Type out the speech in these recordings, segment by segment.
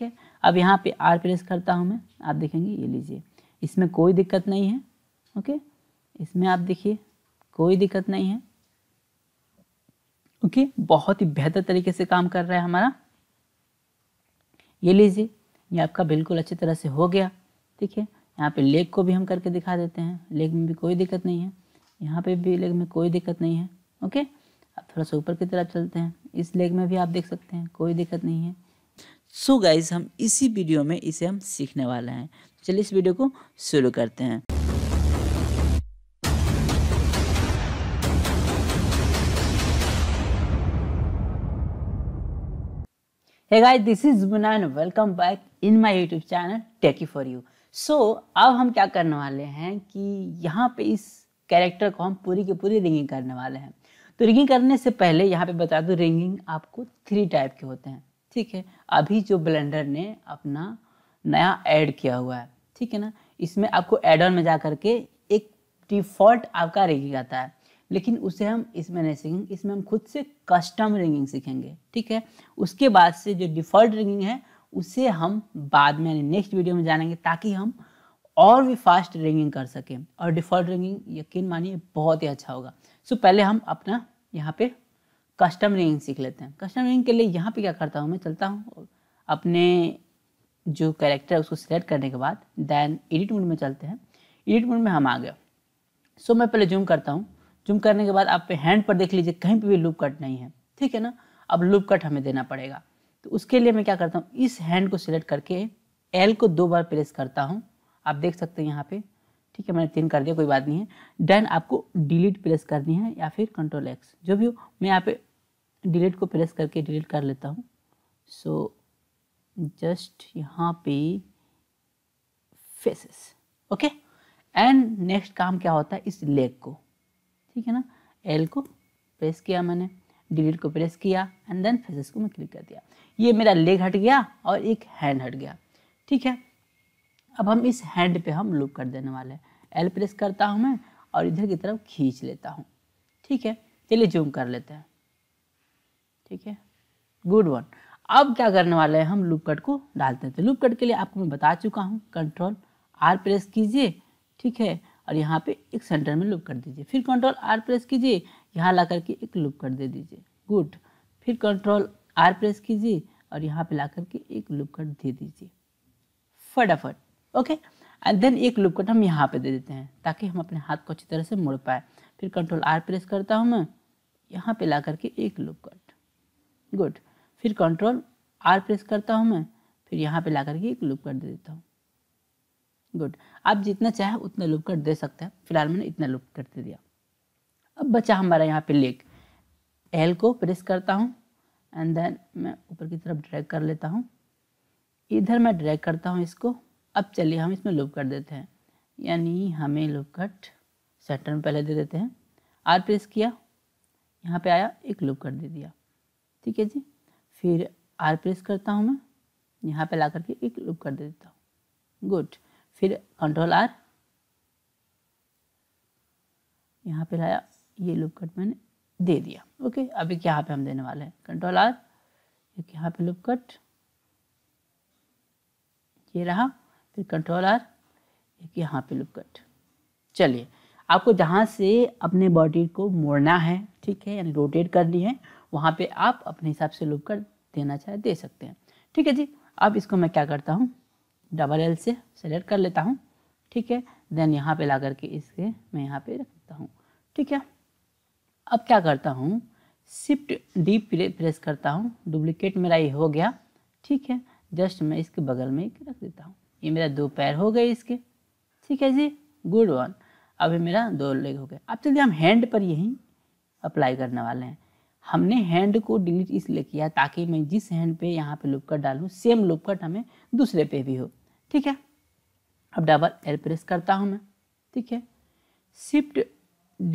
ठीक है अब यहाँ पे आर प्रेस करता हूँ मैं आप देखेंगे ये लीजिए इसमें कोई दिक्कत नहीं है ओके इसमें आप देखिए कोई दिक्कत नहीं है ओके बहुत ही बेहतर तरीके से काम कर रहा है हमारा ये लीजिए ये आपका बिल्कुल अच्छी तरह से हो गया ठीक है यहाँ पे लेग को भी हम करके दिखा देते हैं लेग में भी कोई दिक्कत नहीं है यहाँ पे भी लेग में कोई दिक्कत नहीं है ओके अब थोड़ा सा ऊपर की तरफ चलते हैं इस लेग में भी आप देख सकते हैं कोई दिक्कत नहीं है सो so गाइज हम इसी वीडियो में इसे हम सीखने वाले हैं चलिए इस वीडियो को शुरू करते हैं हे गाइस दिस इज मुनान welcome back in my YouTube channel channel Techie for You. अब हम क्या करने वाले हैं कि यहाँ पे इस कैरेक्टर को हम पूरी की पूरी रिंगिंग करने वाले हैं तो रिंगिंग करने से पहले यहाँ पे बता दूँ रिंगिंग आपको थ्री टाइप के होते हैं ठीक है अभी जो ब्लेंडर ने अपना नया ऐड किया हुआ है ठीक है ना इसमें आपको एड ऑन में जा करके एक डिफ़ॉल्ट आपका रेंगिंग आता है लेकिन उसे हम इसमें नहीं सीखेंगे इसमें हम खुद से कस्टम रिंगिंग सीखेंगे ठीक है उसके बाद से जो डिफ़ॉल्ट रिंगिंग है उसे हम बाद में नेक्स्ट वीडियो में जानेंगे ताकि हम और भी फास्ट रिंगिंग कर सकें और डिफ़ॉल्ट रिंगिंग यकीन मानिए बहुत ही अच्छा होगा सो पहले हम अपना यहाँ पे कस्टम रिंग सीख लेते हैं कस्टम रिंग के लिए यहाँ पे क्या करता हूँ मैं चलता हूँ अपने जो कैरेक्टर है उसको सिलेक्ट करने के बाद देन एडिट मोड में चलते हैं एडिट मोड में हम आ गए सो मैं पहले जूम करता हूँ जूम करने के बाद आप पे हैंड पर देख लीजिए कहीं पे भी लूप कट नहीं है ठीक है ना अब लूप कट हमें देना पड़ेगा तो उसके लिए मैं क्या करता हूँ इस हैंड को सिलेक्ट करके एल को दो बार प्रेस करता हूँ आप देख सकते हैं यहाँ पे ठीक है मैंने तीन कर दिया कोई बात नहीं है देन आपको डिलीट प्रेस करनी है या फिर कंट्रोल एक्स जो भी हो मैं यहाँ पे डिलीट को प्रेस करके डिलीट कर लेता हूँ सो जस्ट यहाँ पे फेसेस ओके एंड नेक्स्ट काम क्या होता है इस लेग को ठीक है ना एल को प्रेस किया मैंने डिलीट को प्रेस किया एंड देन फेसेस को मैं क्लिक कर दिया ये मेरा लेग हट गया और एक हैंड हट गया ठीक है अब हम इस हैंड पे हम लुक कर देने वाले हैं एल प्रेस करता हूँ मैं और इधर की तरफ खींच लेता हूँ ठीक है चलिए जूम कर लेते हैं ठीक है गुड वन अब क्या करने वाले हैं हम लूप कट को डालते हैं तो लूप कट के लिए आपको मैं बता चुका हूँ कंट्रोल आर प्रेस कीजिए ठीक है और यहाँ पे एक सेंटर में लूप कर दीजिए फिर कंट्रोल आर प्रेस कीजिए यहाँ ला करके एक लूप कर दे दीजिए गुड फिर कंट्रोल आर प्रेस कीजिए और यहाँ पे ला करके एक लूप कट दे दीजिए फटाफट ओके एंड देन एक लूप कट हम यहाँ पे दे देते हैं ताकि हम अपने हाथ को अच्छी तरह से मुड़ पाए फिर कंट्रोल आर प्रेस करता हूँ मैं यहाँ पे ला करके एक लूप कट गुड फिर कंट्रोल आर प्रेस करता हूँ मैं फिर यहाँ पे ला करके एक लूप कट दे देता हूँ गुड आप जितना चाहे उतना लूप कट दे सकते हैं फिलहाल मैंने इतना लूप कट दे दिया अब बचा हमारा यहाँ पे लेक एल को प्रेस करता हूँ एंड देन मैं ऊपर की तरफ ड्रैग कर लेता हूँ इधर मैं ड्रैग करता हूँ इसको अब चलिए हम इसमें लूप कट देते हैं यानी हमें लूप कट सेंटर में पहले दे देते हैं आर प्रेस किया यहाँ पे आया एक लूप कट दे दिया ठीक है जी फिर आर प्रेस करता हूँ मैं यहाँ पे ला करके एक लूप कर देता हूँ गुड फिर कंट्रोल आर यहाँ पे लाया ये लूप कट मैंने दे दिया ओके अभी यहाँ पे हम देने वाले हैं कंट्रोल आर एक यहाँ पे लूप कट ये रहा फिर कंट्रोल आर एक यहाँ पे लूप कट चलिए आपको जहाँ से अपने बॉडी को मोड़ना है ठीक है यानी रोटेट कर करनी है वहाँ पे आप अपने हिसाब से लुक कर देना चाहे दे सकते हैं ठीक है जी अब इसको मैं क्या करता हूँ डबल एल से सेलेक्ट कर लेता हूँ ठीक है देन यहाँ पे ला करके इसके मैं यहाँ पे रखता हूँ ठीक है अब क्या करता हूँ शिफ्ट डी प्रेस करता हूँ डुप्लीकेट मेरा ये हो गया ठीक है जस्ट मैं इसके बगल में रख देता हूँ ये मेरा दो पैर हो गए इसके ठीक है जी गुड वन अभी मेरा दो लेग हो गया अब चलिए हम हैंड पर यहीं अप्लाई करने वाले हैं हमने हैंड को डिलीट इसलिए किया ताकि मैं जिस हैंड पे यहाँ पे लुपकट डालूँ सेम लुपकट हमें दूसरे पे भी हो ठीक है अब डबल एल प्रेस करता हूँ मैं ठीक है शिफ्ट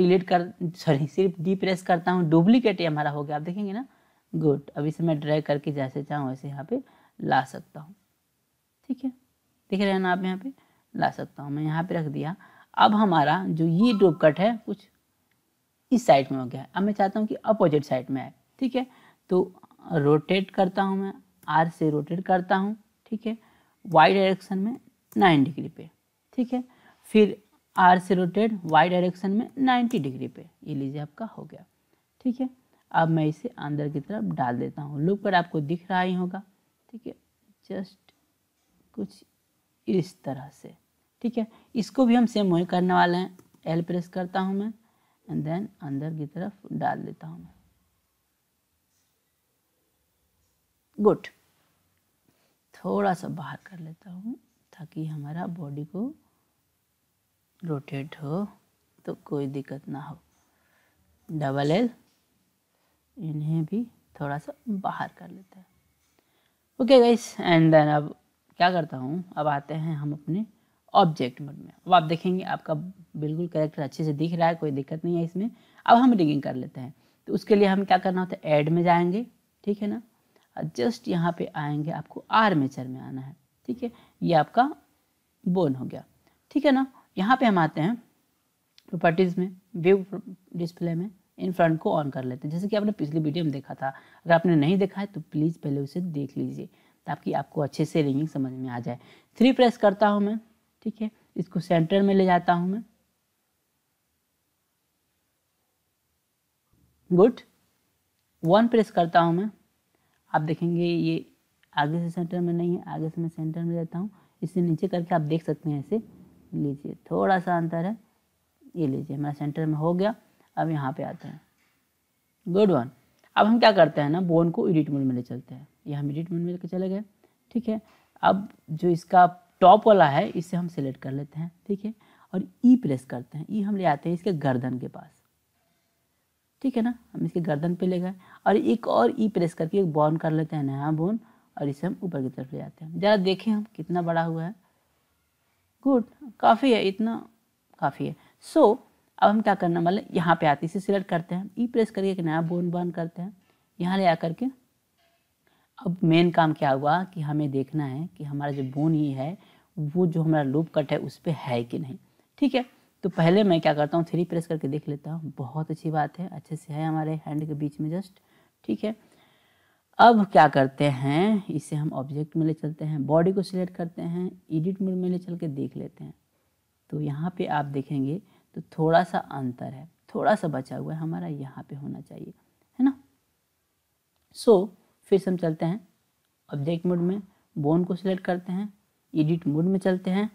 डिलीट कर सॉरी सिर्फ डी प्रेस करता हूँ डुप्लीकेट ये हमारा हो गया आप देखेंगे ना गुड अब इसे मैं ड्रैग करके जैसे चाहूँ वैसे यहाँ पे ला सकता हूँ ठीक है देख रहे हैं ना आप यहाँ पे ला सकता हूँ मैं यहाँ पे रख दिया अब हमारा जो ये डोप कट है कुछ इस साइड में हो गया अब मैं चाहता हूँ कि अपोजिट साइड में आए ठीक है तो रोटेट करता हूँ मैं आर से रोटेट करता हूँ ठीक है वाई डायरेक्शन में नाइन डिग्री पे ठीक है फिर आर से रोटेट वाई डायरेक्शन में नाइन्टी डिग्री पे ये लीजिए आपका हो गया ठीक है अब मैं इसे अंदर की तरफ डाल देता हूँ लुक पर आपको दिख रहा ही होगा ठीक है जस्ट कुछ इस तरह से ठीक है इसको भी हम सेम वही करने वाले हैं एल प्रेस करता हूँ मैं एंड देन अंदर की तरफ डाल देता हूँ मैं गुड थोड़ा सा बाहर कर लेता हूँ ताकि हमारा बॉडी को रोटेट हो तो कोई दिक्कत ना हो डबल एल इन्हें भी थोड़ा सा बाहर कर लेता है ओके गाइस एंड देन अब क्या करता हूँ अब आते हैं हम अपने ऑब्जेक्ट मोड में अब आप देखेंगे आपका बिल्कुल करेक्टर अच्छे से दिख रहा है कोई दिक्कत नहीं है इसमें अब हम रिगिंग कर लेते हैं तो उसके लिए हम क्या करना होता है एड में जाएंगे ठीक है ना जस्ट यहाँ पे आएंगे आपको आर्मेचर में आना है ठीक है ये आपका बोन हो गया ठीक है ना यहाँ पे हम आते हैं प्रॉपर्टीज़ में व्यू डिस्प्ले में इन फ्रंट को ऑन कर लेते हैं जैसे कि आपने पिछली वीडियो में देखा था अगर आपने नहीं देखा है तो प्लीज़ पहले उसे देख लीजिए ताकि आपको अच्छे से रिंगिंग समझ में आ जाए थ्री प्रेस करता हूँ मैं ठीक है इसको सेंटर में ले जाता हूँ मैं गुड वन प्रेस करता हूँ मैं आप देखेंगे ये आगे से सेंटर में नहीं है आगे से मैं सेंटर में रहता हूँ इससे नीचे करके आप देख सकते हैं ऐसे लीजिए थोड़ा सा अंतर है ये लीजिए हमारा सेंटर में हो गया अब यहाँ पे आते हैं गुड वन अब हम क्या करते हैं ना बोन को एडिट मोड में ले चलते हैं ये हम एडिट मोड में लेके चले गए ठीक है अब जो इसका टॉप वाला है इसे हम सेलेक्ट कर लेते हैं ठीक है और ई प्रेस करते हैं ई हम ले आते हैं इसके गर्दन के पास ठीक है ना हम इसके गर्दन पे ले गए और एक और ई e प्रेस करके एक बॉन कर लेते हैं नया बोन और इसे हम ऊपर की तरफ ले जाते हैं ज़रा देखें हम कितना बड़ा हुआ है गुड काफ़ी है इतना काफ़ी है सो so, अब हम क्या करना मतलब यहाँ पे आते इसे सिलेक्ट करते हैं ई e प्रेस करके एक नया बोन बॉन करते हैं यहाँ ले आकर के अब मेन काम क्या हुआ कि हमें देखना है कि हमारा जो बोन ही e है वो जो हमारा लूप कट है उस पर है कि नहीं ठीक है तो पहले मैं क्या करता हूँ थ्री प्रेस करके देख लेता हूँ बहुत अच्छी बात है अच्छे से है हमारे हैंड के बीच में जस्ट ठीक है अब क्या करते हैं इसे हम ऑब्जेक्ट में ले चलते हैं बॉडी को सिलेक्ट करते हैं एडिट मोड में ले चल के देख लेते हैं तो यहाँ पे आप देखेंगे तो थोड़ा सा अंतर है थोड़ा सा बचा हुआ है हमारा यहाँ पे होना चाहिए है ना सो so, फिर से हम चलते हैं ऑब्जेक्ट मोड में बोन को सिलेक्ट करते हैं एडिट मोड में चलते हैं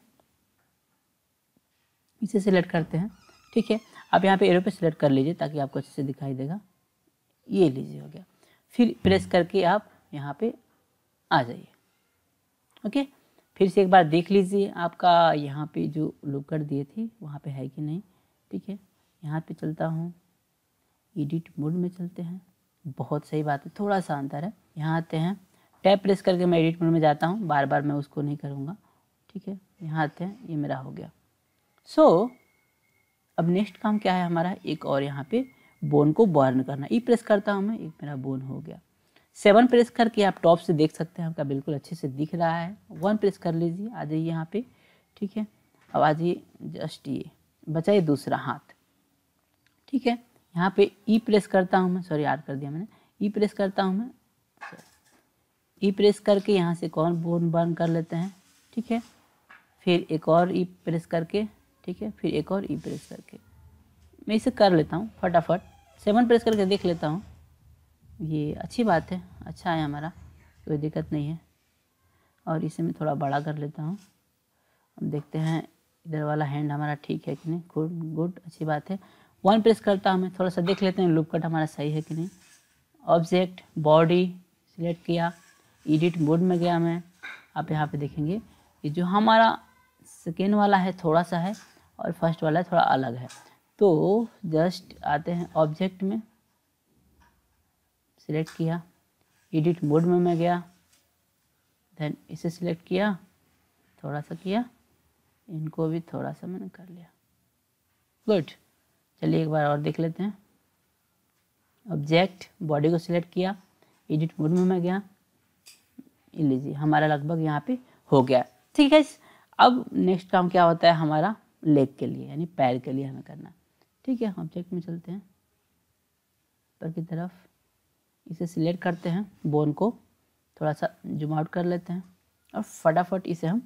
इसे सिलेक्ट करते हैं ठीक है आप यहाँ पे एरो पे सिलेक्ट कर लीजिए ताकि आपको अच्छे से दिखाई देगा ये लीजिए हो गया फिर प्रेस करके आप यहाँ पे आ जाइए ओके फिर से एक बार देख लीजिए आपका यहाँ पे जो लुकर दिए थे वहाँ पे है कि नहीं ठीक है यहाँ पे चलता हूँ एडिट मोड में चलते हैं बहुत सही बात है थोड़ा सा अंतर है यहाँ आते हैं टैप प्रेस करके मैं एडिट मोड में जाता हूँ बार बार मैं उसको नहीं करूँगा ठीक है यहाँ आते हैं ये मेरा हो गया सो so, अब नेक्स्ट काम क्या है हमारा एक और यहाँ पे बोन को बर्न करना ई e प्रेस करता हूँ मैं एक मेरा बोन हो गया सेवन प्रेस करके आप टॉप से देख सकते हैं आपका बिल्कुल अच्छे से दिख रहा है वन प्रेस कर लीजिए आ जाइए यहाँ पे ठीक है अब आ जाइए जस्ट ये बचाइए दूसरा हाथ ठीक है यहाँ पे ई e प्रेस करता हूँ मैं सॉरी याद कर दिया मैंने ई e प्रेस करता हूँ मैं ई प्रेस करके यहाँ से कौन बोन बर्न कर लेते हैं ठीक है फिर एक और ई प्रेस करके ठीक है फिर एक और ई प्रेस करके मैं इसे कर लेता हूँ फटाफट सेवन प्रेस करके देख लेता हूँ ये अच्छी बात है अच्छा है हमारा कोई दिक्कत नहीं है और इसे मैं थोड़ा बड़ा कर लेता हूँ अब देखते हैं इधर वाला हैंड हमारा ठीक है कि नहीं गुड गुड अच्छी बात है वन प्रेस करता हूँ मैं थोड़ा सा देख लेते हैं लुप कट हमारा सही है कि नहीं ऑब्जेक्ट बॉडी सिलेक्ट किया एडिट मोड में गया मैं आप यहाँ पे देखेंगे कि जो हमारा सेकेंड वाला है थोड़ा सा है और फर्स्ट वाला थोड़ा अलग है तो जस्ट आते हैं ऑब्जेक्ट में सिलेक्ट किया एडिट मोड में मैं गया देन इसे सिलेक्ट किया थोड़ा सा किया इनको भी थोड़ा सा मैंने कर लिया गुड चलिए एक बार और देख लेते हैं ऑब्जेक्ट बॉडी को सिलेक्ट किया एडिट मोड में मैं गया लीजिए हमारा लगभग यहाँ पे हो गया ठीक है अब नेक्स्ट काम क्या होता है हमारा लेग के लिए यानी पैर के लिए हमें करना ठीक है ऑब्जेक्ट में चलते हैं ऊपर की तरफ इसे सिलेक्ट करते हैं बोन को थोड़ा सा जूम आउट कर लेते हैं और फटाफट इसे हम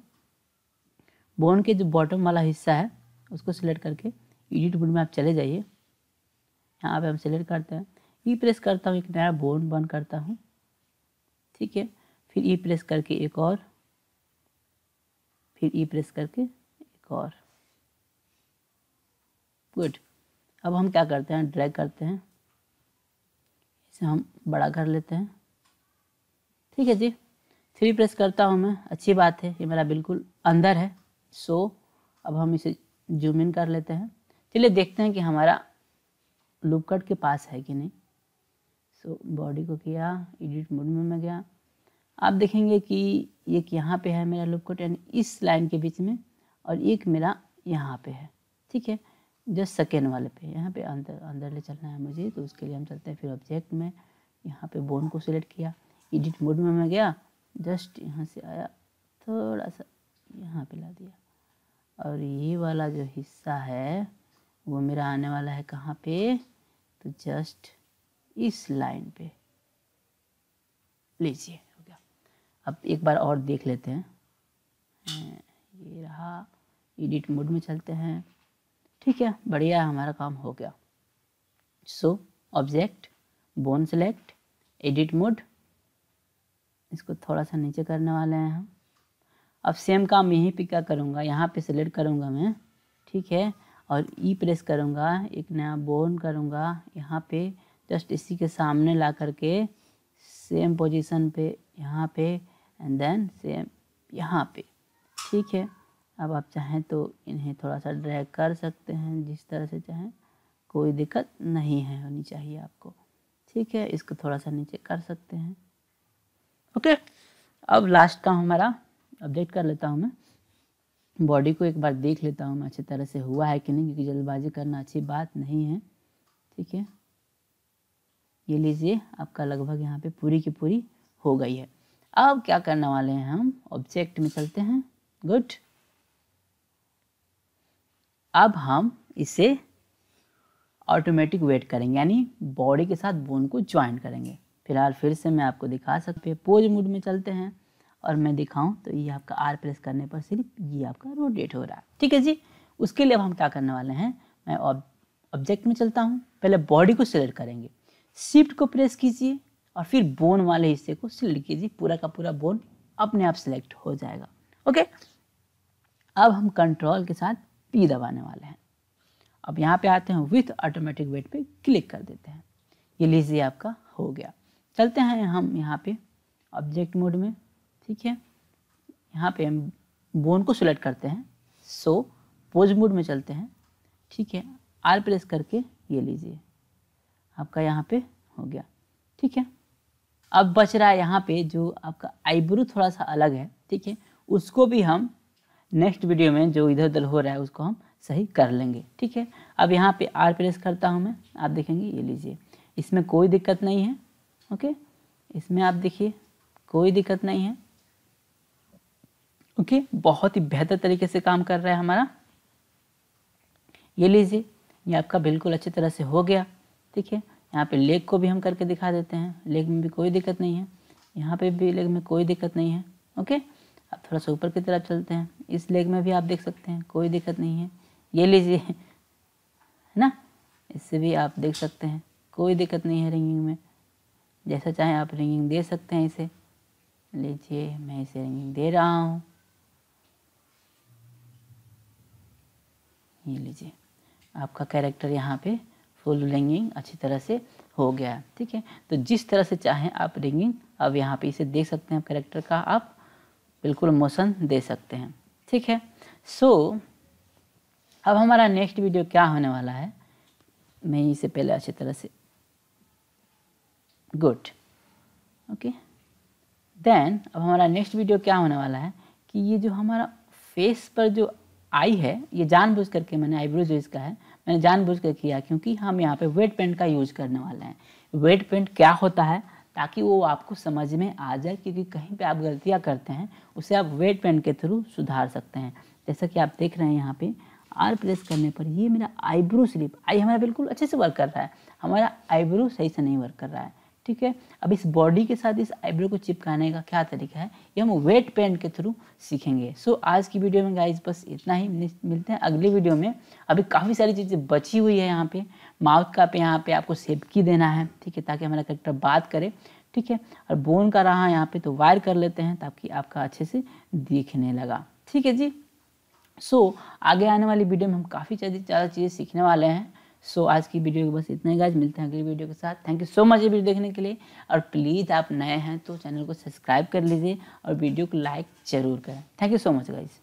बोन के जो बॉटम वाला हिस्सा है उसको सिलेक्ट करके एडिट मोड में आप चले जाइए यहाँ पे हम सिलेक्ट करते हैं ई e प्रेस करता हूँ एक नया बोन बन करता हूँ ठीक है फिर ई e प्रेस करके एक और फिर ई e प्रेस करके एक और गुड अब हम क्या करते हैं ड्रैग करते हैं इसे हम बड़ा कर लेते हैं ठीक है जी थ्री प्रेस करता हूँ मैं अच्छी बात है ये मेरा बिल्कुल अंदर है सो so, अब हम इसे जूम इन कर लेते हैं चलिए देखते हैं कि हमारा लूप कट के पास है कि नहीं सो so, बॉडी को किया एडिट मोड में मैं गया आप देखेंगे कि एक यहाँ पे है मेरा लूप कट यानी इस लाइन के बीच में और एक मेरा यहाँ पे है ठीक है जस्ट सेकेंड वाले पे यहाँ पे अंदर अंदर ले चलना है मुझे तो उसके लिए हम चलते हैं फिर ऑब्जेक्ट में यहाँ पे बोन को सिलेक्ट किया एडिट मोड में मैं गया जस्ट यहाँ से आया थोड़ा सा यहाँ पे ला दिया और ये वाला जो हिस्सा है वो मेरा आने वाला है कहाँ पे तो जस्ट इस लाइन पे लीजिए हो गया अब एक बार और देख लेते हैं ये रहा एडिट मोड में चलते हैं ठीक है बढ़िया है हमारा काम हो गया so object bone select edit mode इसको थोड़ा सा नीचे करने वाले हैं हम अब सेम काम यहीं पे क्या करूँगा यहाँ पे सेलेक्ट करूँगा मैं ठीक है और ई e प्रेस करूँगा एक नया बोन करूँगा यहाँ पे जस्ट इसी के सामने ला करके सेम पोजीशन पे यहाँ पे एंड देन सेम यहाँ पे ठीक है अब आप चाहें तो इन्हें थोड़ा सा ड्रैग कर सकते हैं जिस तरह से चाहें कोई दिक्कत नहीं है होनी चाहिए आपको ठीक है इसको थोड़ा सा नीचे कर सकते हैं ओके अब लास्ट का हमारा अपडेट कर लेता हूँ मैं बॉडी को एक बार देख लेता हूँ मैं अच्छी तरह से हुआ है कि नहीं क्योंकि जल्दबाजी करना अच्छी बात नहीं है ठीक है ये लीजिए आपका लगभग यहाँ पे पूरी की पूरी हो गई है अब क्या करने वाले हैं हम ऑब्जेक्ट में चलते हैं गुड अब हम इसे ऑटोमेटिक वेट करेंगे यानी बॉडी के साथ बोन को ज्वाइन करेंगे फिलहाल फिर से मैं आपको दिखा सकते हैं पोज मूड में चलते हैं और मैं दिखाऊं तो ये आपका आर प्रेस करने पर सिर्फ ये आपका रोटेट हो रहा है ठीक है जी उसके लिए अब हम क्या करने वाले हैं मैं ऑब्जेक्ट में चलता हूँ पहले बॉडी को सिलेक्ट करेंगे शिफ्ट को प्रेस कीजिए और फिर बोन वाले हिस्से को सिलेक्ट कीजिए पूरा का पूरा बोन अपने आप सिलेक्ट हो जाएगा ओके अब हम कंट्रोल के साथ पी दबाने वाले हैं अब यहाँ पे आते हैं विथ ऑटोमेटिक वेट पे क्लिक कर देते हैं ये लीजिए आपका हो गया चलते हैं हम यहाँ पे ऑब्जेक्ट मोड में ठीक है यहाँ पे हम बोन को सिलेक्ट करते हैं सो पोज मोड में चलते हैं ठीक है आर प्रेस करके ये लीजिए आपका यहाँ पे हो गया ठीक है अब बच रहा है यहाँ पे जो आपका आईब्रो थोड़ा सा अलग है ठीक है उसको भी हम नेक्स्ट वीडियो में जो इधर उधर हो रहा है उसको हम सही कर लेंगे ठीक है अब यहाँ पे आर प्रेस करता हूँ मैं आप देखेंगे ये लीजिए इसमें कोई दिक्कत नहीं है ओके इसमें आप देखिए कोई दिक्कत नहीं है ओके बहुत ही बेहतर तरीके से काम कर रहा है हमारा ये लीजिए ये आपका बिल्कुल अच्छी तरह से हो गया ठीक है यहाँ पे लेग को भी हम करके दिखा देते हैं लेग में भी कोई दिक्कत नहीं है यहाँ पे भी लेग में कोई दिक्कत नहीं है ओके अब थोड़ा सा ऊपर की तरफ चलते हैं इस लेग में भी आप देख सकते हैं कोई दिक्कत नहीं है ये लीजिए है ना इससे भी आप देख सकते हैं कोई दिक्कत नहीं है रिंगिंग में जैसा चाहे आप रिंगिंग दे सकते हैं इसे लीजिए मैं इसे रिंगिंग दे रहा हूँ ये लीजिए आपका कैरेक्टर यहाँ पे फुल रिंगिंग अच्छी तरह से हो गया ठीक है तो जिस तरह से चाहें आप रिंगिंग अब यहाँ पे इसे देख सकते हैं कैरेक्टर का आप बिल्कुल मोशन दे सकते हैं ठीक है सो so, अब हमारा नेक्स्ट वीडियो क्या होने वाला है मैं इसे पहले अच्छी तरह से गुड ओके देन अब हमारा नेक्स्ट वीडियो क्या होने वाला है कि ये जो हमारा फेस पर जो आई है ये जानबूझ करके मैंने आईब्रो जो इसका है मैंने जानबूझ कर किया क्योंकि हम यहाँ पे वेट पेंट का यूज करने वाले हैं वेट पेंट क्या होता है ताकि वो आपको समझ में आ जाए क्योंकि कहीं पे आप गलतियाँ करते हैं उसे आप वेट पेन के थ्रू सुधार सकते हैं जैसा कि आप देख रहे हैं यहाँ पे आर प्रेस करने पर ये मेरा आईब्रो स्लिप आई हमारा बिल्कुल अच्छे से वर्क कर रहा है हमारा आईब्रो सही से नहीं वर्क कर रहा है ठीक है अब इस बॉडी के साथ इस आईब्रो को चिपकाने का क्या तरीका है ये हम वेट पेंट के थ्रू सीखेंगे सो so, आज की वीडियो में गाइज बस इतना ही मिलते हैं अगली वीडियो में अभी काफ़ी सारी चीज़ें बची हुई है यहाँ पे माउथ का पे यहाँ पे आपको सेबकी देना है ठीक है ताकि हमारा करेक्टर बात करे ठीक है और बोन का रहा यहाँ पे तो वायर कर लेते हैं ताकि आपका अच्छे से दिखने लगा ठीक है जी सो so, आगे आने वाली वीडियो में हम काफ़ी ज़्यादा चीज़ें सीखने वाले हैं सो so, आज की वीडियो को बस इतना ही गाइज मिलते हैं अगली वीडियो के साथ थैंक यू सो मच ये वीडियो देखने के लिए और प्लीज़ आप नए हैं तो चैनल को सब्सक्राइब कर लीजिए और वीडियो को लाइक ज़रूर करें thank you so much guys